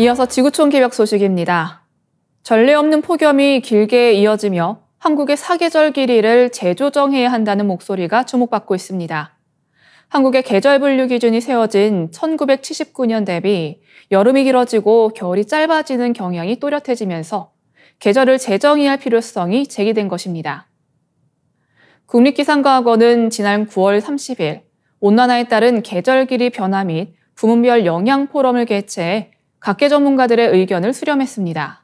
이어서 지구촌 개벽 소식입니다. 전례 없는 폭염이 길게 이어지며 한국의 사계절 길이를 재조정해야 한다는 목소리가 주목받고 있습니다. 한국의 계절 분류 기준이 세워진 1979년 대비 여름이 길어지고 겨울이 짧아지는 경향이 또렷해지면서 계절을 재정해할 필요성이 제기된 것입니다. 국립기상과학원은 지난 9월 30일 온난화에 따른 계절 길이 변화 및 부문별 영향 포럼을 개최해 각계 전문가들의 의견을 수렴했습니다.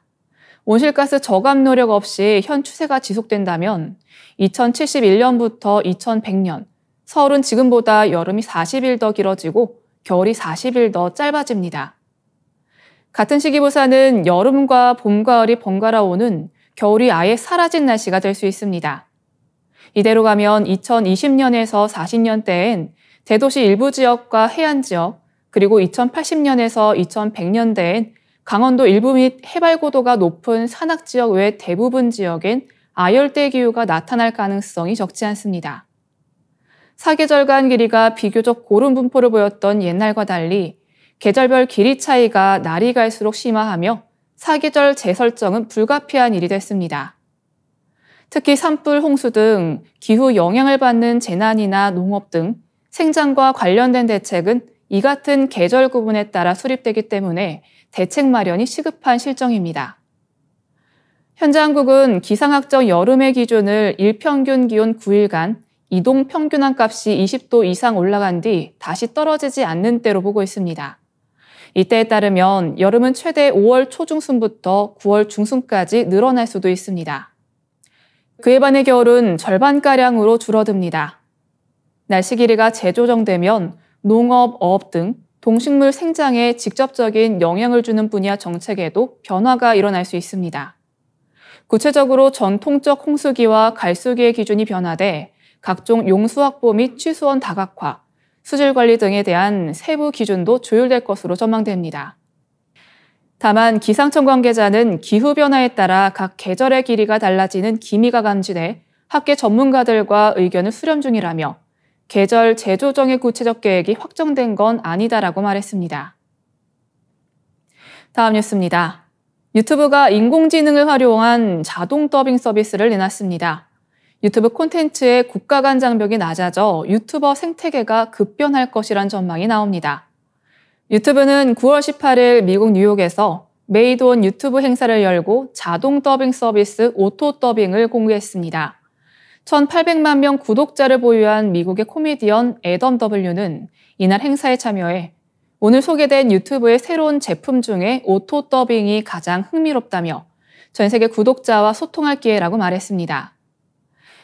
온실가스 저감 노력 없이 현 추세가 지속된다면 2071년부터 2100년, 서울은 지금보다 여름이 40일 더 길어지고 겨울이 40일 더 짧아집니다. 같은 시기 부산은 여름과 봄, 가을이 번갈아 오는 겨울이 아예 사라진 날씨가 될 수 있습니다. 이대로 가면 2020년에서 40년대엔 대도시 일부 지역과 해안 지역, 그리고 2080년에서 2100년대엔 강원도 일부 및 해발 고도가 높은 산악 지역 외 대부분 지역엔 아열대 기후가 나타날 가능성이 적지 않습니다. 사계절간 길이가 비교적 고른 분포를 보였던 옛날과 달리 계절별 길이 차이가 날이 갈수록 심화하며 사계절 재설정은 불가피한 일이 됐습니다. 특히 산불, 홍수 등 기후 영향을 받는 재난이나 농업 등 생장과 관련된 대책은 이 같은 계절 구분에 따라 수립되기 때문에 대책 마련이 시급한 실정입니다. 현장국은 기상학적 여름의 기준을 일평균 기온 9일간 이동 평균한 값이 20도 이상 올라간 뒤 다시 떨어지지 않는 때로 보고 있습니다. 이때에 따르면 여름은 최대 5월 초중순부터 9월 중순까지 늘어날 수도 있습니다. 그에 반해 겨울은 절반가량으로 줄어듭니다. 날씨 길이가 재조정되면 농업, 어업 등 동식물 생장에 직접적인 영향을 주는 분야 정책에도 변화가 일어날 수 있습니다. 구체적으로 전통적 홍수기와 갈수기의 기준이 변화돼 각종 용수 확보 및 취수원 다각화, 수질 관리 등에 대한 세부 기준도 조율될 것으로 전망됩니다. 다만 기상청 관계자는 기후변화에 따라 각 계절의 길이가 달라지는 기미가 감지돼 학계 전문가들과 의견을 수렴 중이라며 계절 재조정의 구체적 계획이 확정된 건 아니다라고 말했습니다. 다음 뉴스입니다. 유튜브가 인공지능을 활용한 자동 더빙 서비스를 내놨습니다. 유튜브 콘텐츠의 국가 간 장벽이 낮아져 유튜버 생태계가 급변할 것이란 전망이 나옵니다. 유튜브는 9월 18일 미국 뉴욕에서 메이드온 유튜브 행사를 열고 자동 더빙 서비스 오토 더빙을 공개했습니다. 1,800만 명 구독자를 보유한 미국의 코미디언 애덤 W는 이날 행사에 참여해 오늘 소개된 유튜브의 새로운 제품 중에 오토 더빙이 가장 흥미롭다며 전 세계 구독자와 소통할 기회라고 말했습니다.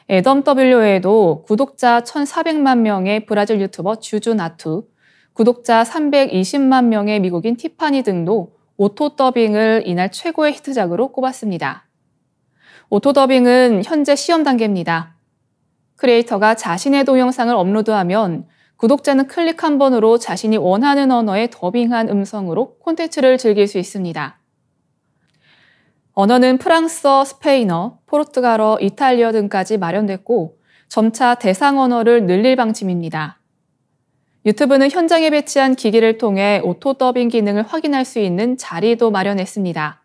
애덤 W 에도 구독자 1,400만 명의 브라질 유튜버 주주 나투, 구독자 320만 명의 미국인 티파니 등도 오토 더빙을 이날 최고의 히트작으로 꼽았습니다. 오토더빙은 현재 시험 단계입니다. 크리에이터가 자신의 동영상을 업로드하면 구독자는 클릭 한 번으로 자신이 원하는 언어에 더빙한 음성으로 콘텐츠를 즐길 수 있습니다. 언어는 프랑스어, 스페인어, 포르투갈어, 이탈리어 등까지 마련됐고 점차 대상 언어를 늘릴 방침입니다. 유튜브는 현장에 배치한 기기를 통해 오토 더빙 기능을 확인할 수 있는 자리도 마련했습니다.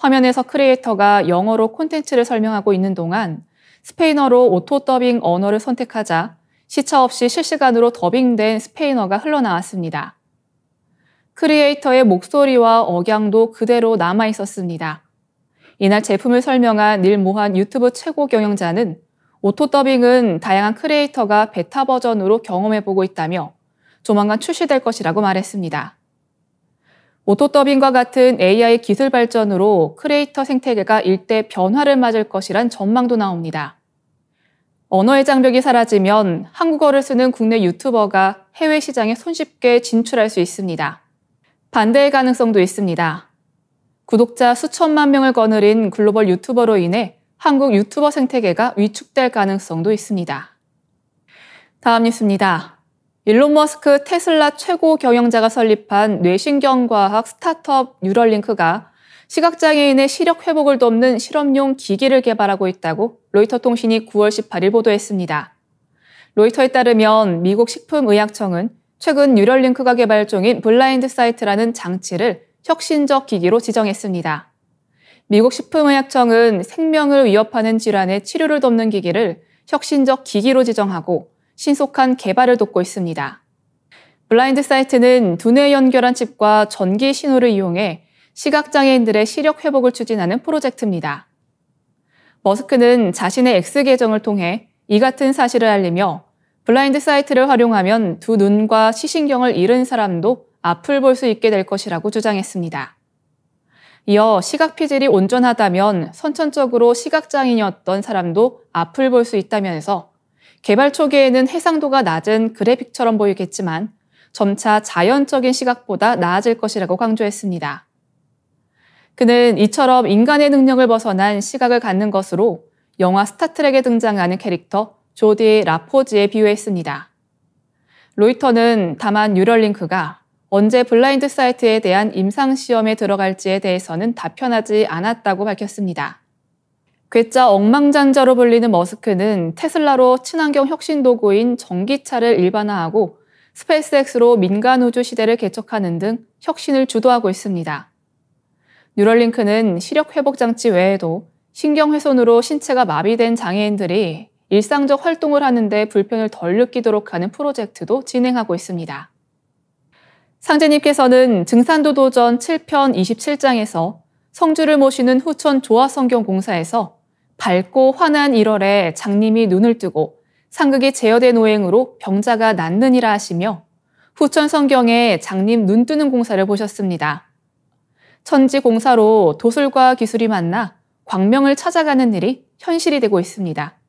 화면에서 크리에이터가 영어로 콘텐츠를 설명하고 있는 동안 스페인어로 오토 더빙 언어를 선택하자 시차 없이 실시간으로 더빙된 스페인어가 흘러나왔습니다. 크리에이터의 목소리와 억양도 그대로 남아 있었습니다. 이날 제품을 설명한 닐 모한 유튜브 최고 경영자는 오토 더빙은 다양한 크리에이터가 베타 버전으로 경험해보고 있다며 조만간 출시될 것이라고 말했습니다. 오토더빙과 같은 AI 기술 발전으로 크리에이터 생태계가 일대 변화를 맞을 것이란 전망도 나옵니다. 언어의 장벽이 사라지면 한국어를 쓰는 국내 유튜버가 해외 시장에 손쉽게 진출할 수 있습니다. 반대의 가능성도 있습니다. 구독자 수천만 명을 거느린 글로벌 유튜버로 인해 한국 유튜버 생태계가 위축될 가능성도 있습니다. 다음 뉴스입니다. 일론 머스크 테슬라 최고 경영자가 설립한 뇌신경과학 스타트업 뉴럴링크가 시각장애인의 시력 회복을 돕는 실험용 기기를 개발하고 있다고 로이터 통신이 9월 18일 보도했습니다. 로이터에 따르면 미국 식품의약청은 최근 뉴럴링크가 개발 중인 블라인드 사이트라는 장치를 혁신적 기기로 지정했습니다. 미국 식품의약청은 생명을 위협하는 질환의 치료를 돕는 기기를 혁신적 기기로 지정하고 신속한 개발을 돕고 있습니다. 블라인드 사이트는 두뇌 연결한 칩과 전기 신호를 이용해 시각장애인들의 시력 회복을 추진하는 프로젝트입니다. 머스크는 자신의 X 계정을 통해 이 같은 사실을 알리며 블라인드 사이트를 활용하면 두 눈과 시신경을 잃은 사람도 앞을 볼 수 있게 될 것이라고 주장했습니다. 이어 시각 피질이 온전하다면 선천적으로 시각장애인이었던 사람도 앞을 볼 수 있다면서 개발 초기에는 해상도가 낮은 그래픽처럼 보이겠지만 점차 자연적인 시각보다 나아질 것이라고 강조했습니다. 그는 이처럼 인간의 능력을 벗어난 시각을 갖는 것으로 영화 스타트랙에 등장하는 캐릭터 조디 라포지에 비유했습니다. 로이터는 다만 뉴럴링크가 언제 블라인드 사이트에 대한 임상시험에 들어갈지에 대해서는 답변하지 않았다고 밝혔습니다. 괴짜 엉망장자로 불리는 머스크는 테슬라로 친환경 혁신 도구인 전기차를 일반화하고 스페이스X로 민간 우주 시대를 개척하는 등 혁신을 주도하고 있습니다. 뉴럴링크는 시력 회복 장치 외에도 신경 훼손으로 신체가 마비된 장애인들이 일상적 활동을 하는데 불편을 덜 느끼도록 하는 프로젝트도 진행하고 있습니다. 상재님께서는 증산도 도전 7편 27장에서 성주를 모시는 후천 조화성경공사에서 밝고 환한 1월에 장님이 눈을 뜨고 상극이 제어된 오행으로 병자가 낫느니라 하시며 후천 성경에 장님 눈 뜨는 공사를 보셨습니다. 천지 공사로 도술과 기술이 만나 광명을 찾아가는 일이 현실이 되고 있습니다.